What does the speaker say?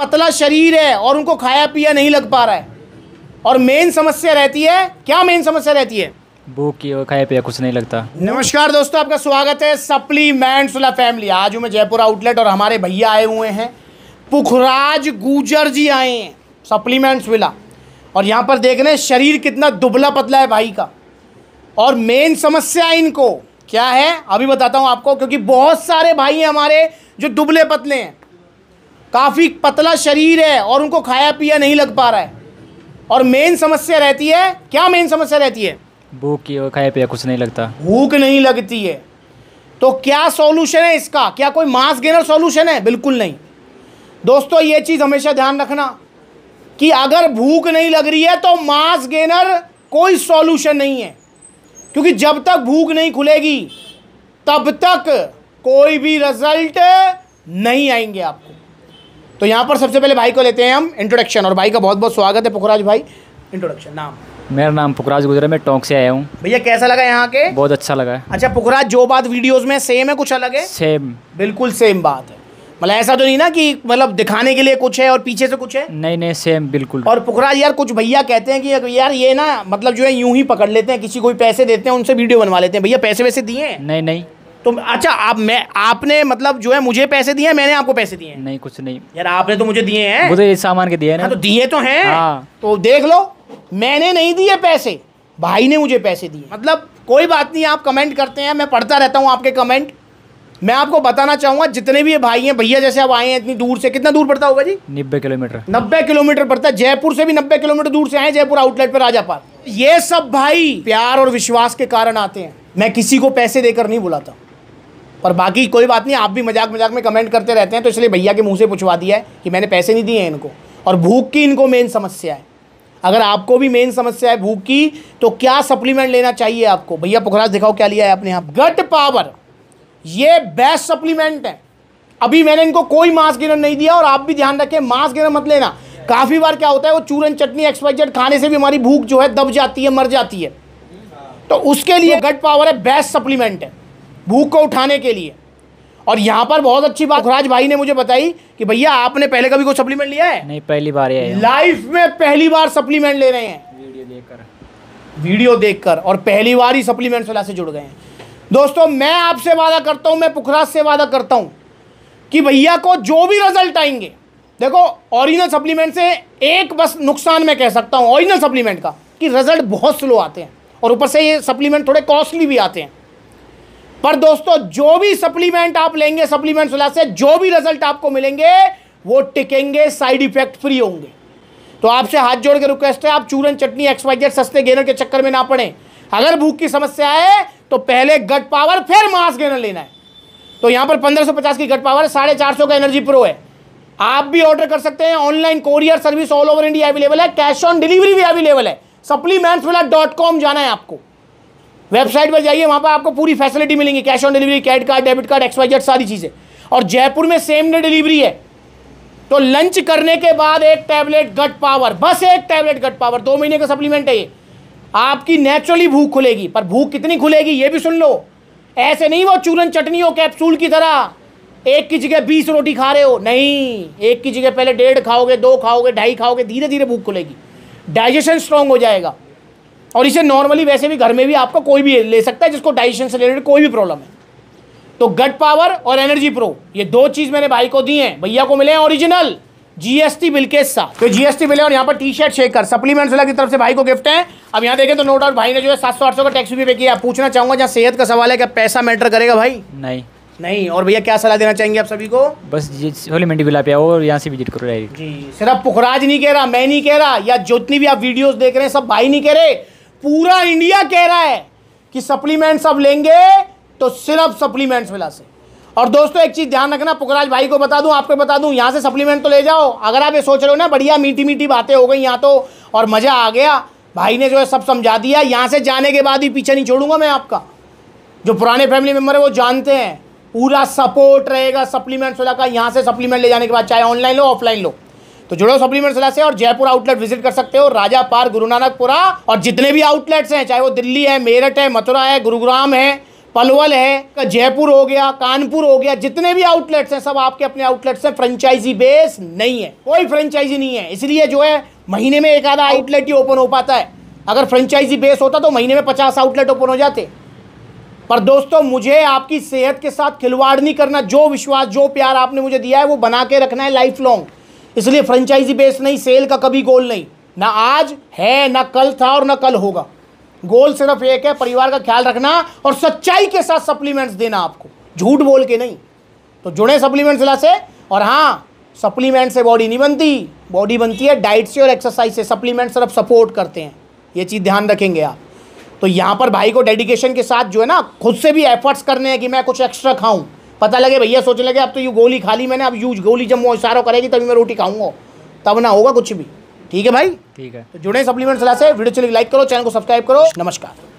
पतला शरीर है और उनको खाया पिया नहीं लग पा रहा है और मेन समस्या रहती है क्या मेन समस्या रहती है भूख की और खाया पिया कुछ नहीं लगता नमस्कार दोस्तों आपका स्वागत है सप्लीमेंट्सला फैमिली आज मैं जयपुर आउटलेट और हमारे भैया आए हुए हैं पुखराज गुजर जी आए हैं सप्लीमेंट्स विला और यहाँ पर देख रहे हैं शरीर कितना दुबला पतला है भाई का और मेन समस्या इनको क्या है अभी बताता हूँ आपको क्योंकि बहुत सारे भाई हैं हमारे जो दुबले पतले हैं काफ़ी पतला शरीर है और उनको खाया पिया नहीं लग पा रहा है और मेन समस्या रहती है क्या मेन समस्या रहती है भूख की और खाया पिया कुछ नहीं लगता भूख नहीं लगती है तो क्या सॉल्यूशन है इसका क्या कोई मास गेनर सॉल्यूशन है बिल्कुल नहीं दोस्तों ये चीज़ हमेशा ध्यान रखना कि अगर भूख नहीं लग रही है तो मास गेनर कोई सॉल्यूशन नहीं है क्योंकि जब तक भूख नहीं खुलेगी तब तक कोई भी रिजल्ट नहीं आएंगे आपको तो यहाँ पर सबसे पहले भाई को लेते हैं हम इंट्रोडक्शन और भाई का बहुत बहुत स्वागत है पुखराज भाई इंट्रोडक्शन नाम मेरा नाम पुखराज गुजरा मैं टोंक से आया हूँ भैया कैसा लगा यहाँ के बहुत अच्छा लगा अच्छा पुखराज जो बात वीडियोज में सेम है कुछ अलग है सेम बिल्कुल सेम बात है मतलब ऐसा तो नहीं ना कि मतलब दिखाने के लिए कुछ है और पीछे से कुछ है नहीं नहीं सेम बिल्कुल और पुखराज यार कुछ भैया कहते हैं कि यार ये ना मतलब जो है यूं ही पकड़ लेते हैं किसी को भी पैसे देते हैं उनसे वीडियो बनवा लेते हैं भैया पैसे वैसे दिए नहीं नहीं तो अच्छा आप मैं आपने मतलब जो है मुझे पैसे दिए हैं मैंने आपको पैसे दिए हैं नहीं कुछ नहीं यार आपने तो मुझे दिए हैं मुझे इस सामान के दिए हैं ना हाँ, तो दिए तो हैं हाँ। तो देख लो मैंने नहीं दिए पैसे भाई ने मुझे पैसे दिए मतलब कोई बात नहीं आप कमेंट करते हैं मैं पढ़ता रहता हूँ आपके कमेंट मैं आपको बताना चाहूंगा जितने भी भाई हैं भैया जैसे आप आए हैं इतनी दूर से कितना दूर पड़ता होगा जी नब्बे किलोमीटर नब्बे किलोमीटर पड़ता है जयपुर से भी नब्बे किलोमीटर दूर से आए जयपुर आउटलेट पर राजा पार ये सब भाई प्यार और विश्वास के कारण आते हैं मैं किसी को पैसे देकर नहीं बुलाता और बाकी कोई बात नहीं आप भी मजाक मजाक में कमेंट करते रहते हैं तो इसलिए भैया के मुंह से पूछवा दिया है कि मैंने पैसे नहीं दिए हैं इनको और भूख की इनको मेन समस्या है अगर आपको भी मेन समस्या है भूख की तो क्या सप्लीमेंट लेना चाहिए आपको भैया पुखराज दिखाओ क्या लिया है आपने यहाँ गट पावर ये बेस्ट सप्लीमेंट है अभी मैंने इनको कोई मास गिनर नहीं दिया और आप भी ध्यान रखें मास गिनर मत लेना काफ़ी बार क्या होता है वो चूरन चटनी एक्सपाइजेड खाने से भी हमारी भूख जो है दब जाती है मर जाती है तो उसके लिए गट पावर है बेस्ट सप्लीमेंट है भूख को उठाने के लिए और यहाँ पर बहुत अच्छी बात राज भाई ने मुझे बताई कि भैया आपने पहले कभी कोई सप्लीमेंट लिया है नहीं पहली बार है लाइफ में पहली बार सप्लीमेंट ले रहे हैं वीडियो देखकर वीडियो देखकर और पहली बार ही सप्लीमेंट वाला से जुड़ गए हैं दोस्तों मैं आपसे वादा करता हूँ मैं पुखराज से वादा करता हूँ कि भैया को जो भी रिजल्ट आएंगे देखो ओरिजिनल सप्लीमेंट से एक बस नुकसान मैं कह सकता हूँ ओरिजिनल सप्लीमेंट का कि रिजल्ट बहुत स्लो आते हैं और ऊपर से ये सप्लीमेंट थोड़े कॉस्टली भी आते हैं पर दोस्तों जो भी सप्लीमेंट आप लेंगे सप्लीमेंट सलाह से जो भी रिजल्ट आपको मिलेंगे वो टिकेंगे साइड इफेक्ट फ्री होंगे तो आपसे हाथ जोड़ के रिक्वेस्ट है आप चूरन चटनी एक्सवाइजेड सस्ते गेनर के चक्कर में ना पड़े अगर भूख की समस्या है तो पहले गट पावर फिर मास गेनर लेना है तो यहां पर पंद्रह सौ पचास की गट पावर साढ़े चार सौ का एनर्जी प्रो है आप भी ऑर्डर कर सकते हैं online courier service all over India available है कैश ऑन डिलीवरी भी अवेलेबल है सप्लीमेंट्स डॉट कॉम जाना है आपको वेबसाइट पर जाइए वहाँ पर आपको पूरी फैसिलिटी मिलेंगी cash on delivery credit card debit card X Y Z सारी चीज़ें और जयपुर में सेम डे डिलीवरी है तो लंच करने के बाद एक टैबलेट गट पावर बस एक टैबलेट गट पावर दो महीने का सप्लीमेंट है ये आपकी नेचुरली भूख खुलेगी पर भूख कितनी खुलेगी ये भी सुन लो ऐसे नहीं वो चूरन चटनी हो कैप्सूल की तरह एक की जगह बीस रोटी खा रहे हो नहीं एक की जगह पहले डेढ़ खाओगे दो खाओगे ढाई खाओगे धीरे धीरे भूख खुलेगी डाइजेशन स्ट्रांग हो जाएगा और इसे नॉर्मली वैसे भी घर में भी आपका कोई भी ले सकता है जिसको डाइजेशन से रिलेटेड कोई भी प्रॉब्लम है तो गट पावर और एनर्जी प्रो ये दो चीज़ मैंने भाई को दी है भैया को मिले हैं ओरिजिनल जीएसटी बिल के साथ तो जीएसटी बिल और यहाँ पर टी शर्ट शेकर सप्लीमेंट वाला की तरफ से भाई को गिफ्ट है अब यहाँ देखें तो नो डाउट भाई ने जो है सात सौ आठ सौ का टैक्स भी पे किया पूछना चाहूंगा जहाँ सेहत का सवाल है क्या पैसा मैटर करेगा भाई नहीं नहीं और भैया क्या सलाह देना चाहेंगे आप सभी को बस मंडी बिला पे आओ और यहाँ से विजिट करो डायरेक्ट जी सिर्फ पुखराज नहीं कह रहा मैं नहीं कह रहा या जितनी भी आप वीडियोस देख रहे हैं सब भाई नहीं कह रहे पूरा इंडिया कह रहा है कि सप्लीमेंट्स अब लेंगे तो सिर्फ सप्लीमेंट्स मिला से और दोस्तों एक चीज़ ध्यान रखना पुखराज भाई को बता दूं आपको बता दूं यहां से सप्लीमेंट तो ले जाओ अगर आप ये सोच रहे हो ना बढ़िया मीठी मीठी बातें हो गई यहां तो और मज़ा आ गया भाई ने जो है सब समझा दिया यहां से जाने के बाद ही पीछे नहीं छोड़ूंगा मैं आपका जो पुराने फैमिली मेंबर है वो जानते हैं पूरा सपोर्ट रहेगा सप्लीमेंट्स वाला का यहां से सप्लीमेंट ले जाने के बाद चाहे ऑनलाइन लो ऑफलाइन लो तो जुड़ो सप्लीमेंट सलाह से और जयपुर आउटलेट विजिट कर सकते हो राजा पार गुरु नानकपुरा और जितने भी आउटलेट्स हैं चाहे वो दिल्ली है मेरठ है मथुरा है गुरुग्राम है पलवल है जयपुर हो गया कानपुर हो गया जितने भी आउटलेट्स हैं सब आपके अपने आउटलेट्स हैं फ्रेंचाइजी बेस नहीं है कोई फ्रेंचाइजी नहीं है इसलिए जो है महीने में एक आधा आउटलेट ही ओपन हो पाता है अगर फ्रेंचाइजी बेस होता तो महीने में पचास आउटलेट ओपन हो जाते पर दोस्तों मुझे आपकी सेहत के साथ खिलवाड़ नहीं करना जो विश्वास जो प्यार आपने मुझे दिया है वो बना के रखना है लाइफ लॉन्ग इसलिए फ्रेंचाइजी बेस नहीं सेल का कभी गोल नहीं ना आज है ना कल था और ना कल होगा गोल सिर्फ एक है परिवार का ख्याल रखना और सच्चाई के साथ सप्लीमेंट्स देना आपको झूठ बोल के नहीं तो जुड़े सप्लीमेंट्स जिला से और हाँ सप्लीमेंट से बॉडी नहीं बनती बॉडी बनती है डाइट से और एक्सरसाइज से सप्लीमेंट सिर्फ सपोर्ट करते हैं ये चीज़ ध्यान रखेंगे आप तो यहाँ पर भाई को डेडिकेशन के साथ जो है ना खुद से भी एफर्ट्स करने हैं कि मैं कुछ एक्स्ट्रा खाऊं पता लगे भैया सोचने लगे अब तो यू गोली खा ली मैंने अब यू गोली जब वो इशारा करेगी तभी मैं रोटी खाऊंगा तब ना होगा कुछ भी ठीक है भाई ठीक है तो जुड़े सप्लीमेंट सलाह से वीडियो चलिए लाइक करो चैनल को सब्सक्राइब करो नमस्कार